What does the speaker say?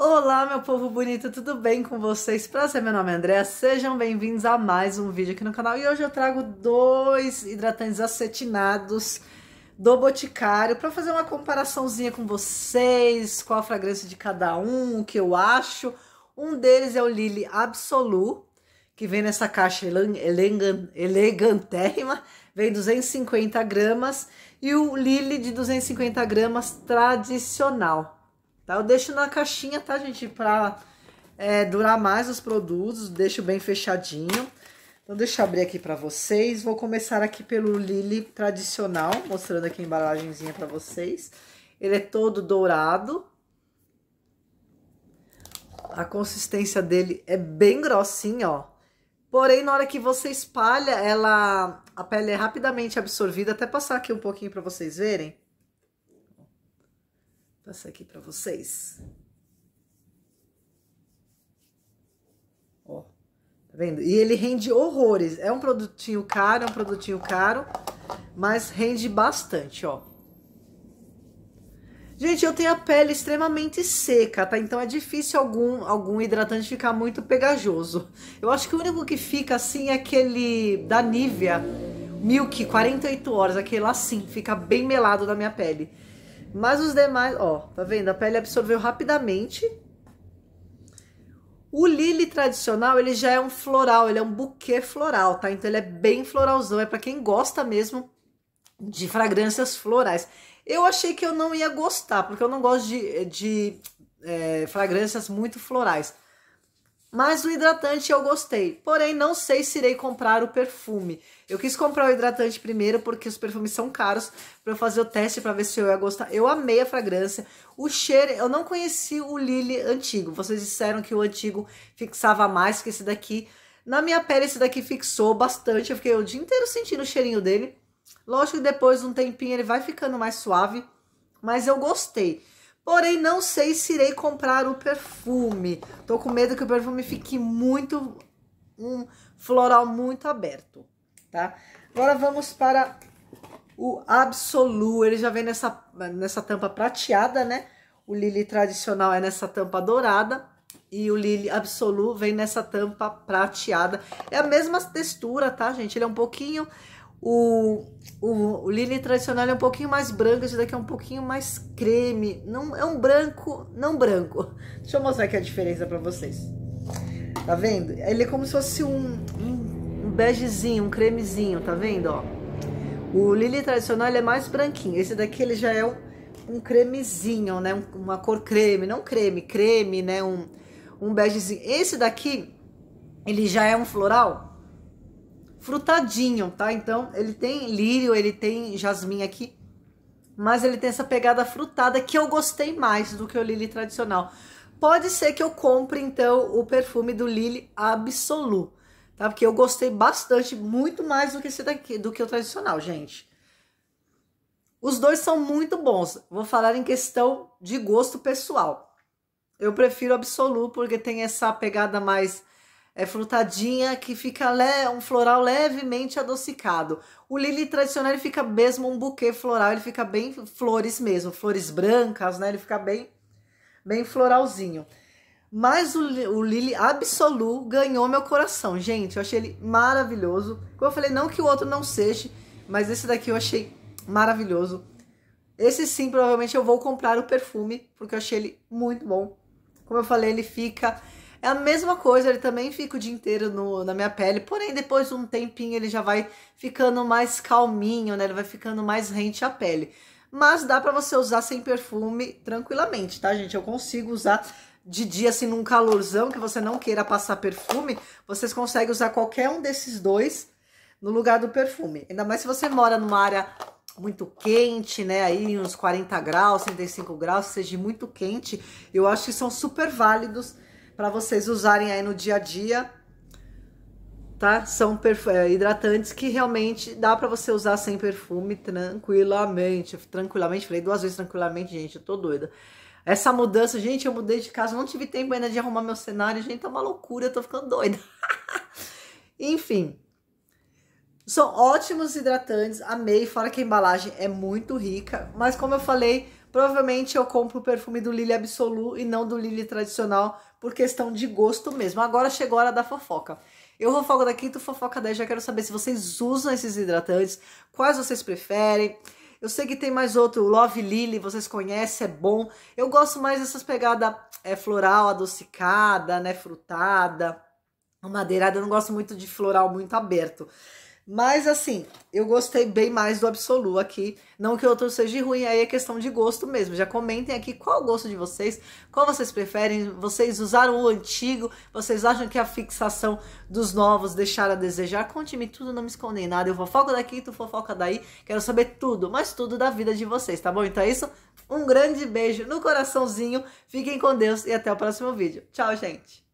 Olá, meu povo bonito, tudo bem com vocês? Prazer, meu nome é André, sejam bem-vindos a mais um vídeo aqui no canal. E hoje eu trago dois hidratantes acetinados do Boticário para fazer uma comparaçãozinha com vocês, qual a fragrância de cada um, o que eu acho. Um deles é o Lily Absolu, que vem nessa caixa elegantérrima, vem 250 gramas, e o Lily de 250 gramas tradicional. Tá? Eu deixo na caixinha, tá, gente? Pra é, durar mais os produtos, deixo bem fechadinho. Então, deixa eu abrir aqui pra vocês. Vou começar aqui pelo Lily tradicional, mostrando aqui a embalagenzinha pra vocês. Ele é todo dourado. A consistência dele é bem grossinha, ó. Porém, na hora que você espalha, ela a pele é rapidamente absorvida. Até passar aqui um pouquinho para vocês verem. Passar aqui para vocês. Ó, tá vendo? E ele rende horrores. É um produtinho caro, é um produtinho caro, mas rende bastante, ó. Gente, eu tenho a pele extremamente seca, tá? Então é difícil algum, algum hidratante ficar muito pegajoso. Eu acho que o único que fica assim é aquele da Nivea Milk 48 horas, aquele lá sim, fica bem melado na minha pele. Mas os demais, ó, tá vendo? A pele absorveu rapidamente. O lily tradicional, ele já é um floral, ele é um buquê floral, tá? Então ele é bem floralzão, é para quem gosta mesmo de fragrâncias florais. Eu achei que eu não ia gostar, porque eu não gosto de, de é, fragrâncias muito florais. Mas o hidratante eu gostei, porém não sei se irei comprar o perfume. Eu quis comprar o hidratante primeiro porque os perfumes são caros para eu fazer o teste para ver se eu ia gostar. Eu amei a fragrância, o cheiro. Eu não conheci o Lily antigo. Vocês disseram que o antigo fixava mais que esse daqui. Na minha pele esse daqui fixou bastante. Eu fiquei o dia inteiro sentindo o cheirinho dele. Lógico que depois de um tempinho ele vai ficando mais suave, mas eu gostei. Porém, não sei se irei comprar o perfume. Tô com medo que o perfume fique muito... Um floral muito aberto, tá? Agora vamos para o Absolu. Ele já vem nessa, nessa tampa prateada, né? O Lily tradicional é nessa tampa dourada. E o Lily Absolu vem nessa tampa prateada. É a mesma textura, tá, gente? Ele é um pouquinho o, o, o Lily tradicional é um pouquinho mais branco, esse daqui é um pouquinho mais creme. Não, é um branco, não branco. Deixa eu mostrar aqui a diferença para vocês. Tá vendo? Ele é como se fosse um, um, um begezinho, um cremezinho, tá vendo? Ó. O Lily tradicional é mais branquinho. Esse daqui ele já é um, um cremezinho, né? Um, uma cor creme, não creme, creme, né? Um, um begezinho. Esse daqui, ele já é um floral frutadinho, tá? Então ele tem lírio, ele tem jasmim aqui, mas ele tem essa pegada frutada que eu gostei mais do que o Lily tradicional. Pode ser que eu compre então o perfume do Lily Absolu, tá? Porque eu gostei bastante, muito mais do que esse daqui, do que o tradicional, gente. Os dois são muito bons. Vou falar em questão de gosto pessoal. Eu prefiro Absolu porque tem essa pegada mais é frutadinha que fica le... um floral levemente adocicado. O lili tradicional ele fica mesmo um buquê floral, ele fica bem flores mesmo, flores brancas, né? Ele fica bem bem floralzinho. Mas o, o Lili Absolu ganhou meu coração, gente. Eu achei ele maravilhoso. Como eu falei, não que o outro não seja, mas esse daqui eu achei maravilhoso. Esse sim, provavelmente eu vou comprar o perfume, porque eu achei ele muito bom. Como eu falei, ele fica é a mesma coisa, ele também fica o dia inteiro no, na minha pele, porém depois de um tempinho ele já vai ficando mais calminho, né? Ele vai ficando mais rente à pele. Mas dá para você usar sem perfume tranquilamente, tá, gente? Eu consigo usar de dia, assim, num calorzão que você não queira passar perfume, vocês conseguem usar qualquer um desses dois no lugar do perfume. Ainda mais se você mora numa área muito quente, né? Aí uns 40 graus, 35 graus, seja muito quente, eu acho que são super válidos para vocês usarem aí no dia a dia, tá? São é, hidratantes que realmente dá para você usar sem perfume tranquilamente, tranquilamente, falei duas vezes tranquilamente, gente, eu tô doida. Essa mudança, gente, eu mudei de casa, não tive tempo ainda de arrumar meu cenário, gente, tá uma loucura, eu tô ficando doida. Enfim, são ótimos hidratantes, amei, fora que a embalagem é muito rica, mas como eu falei, provavelmente eu compro o perfume do Lily Absolu e não do Lily tradicional, por questão de gosto mesmo. Agora chegou a hora da fofoca. Eu fofoco daqui, tu fofoca daí, já quero saber se vocês usam esses hidratantes, quais vocês preferem. Eu sei que tem mais outro, Love Lily, vocês conhecem, é bom. Eu gosto mais dessas pegadas é, floral, adocicada, né, frutada, madeirada. Eu não gosto muito de floral muito aberto. Mas assim, eu gostei bem mais do Absolu aqui. Não que o outro seja ruim, aí é questão de gosto mesmo. Já comentem aqui qual o gosto de vocês, qual vocês preferem. Vocês usaram o antigo, vocês acham que a fixação dos novos deixaram a desejar? Conte-me tudo, não me escondem nada. Eu fofoco daqui, tu fofoca daí. Quero saber tudo, mas tudo da vida de vocês, tá bom? Então é isso. Um grande beijo no coraçãozinho. Fiquem com Deus e até o próximo vídeo. Tchau, gente!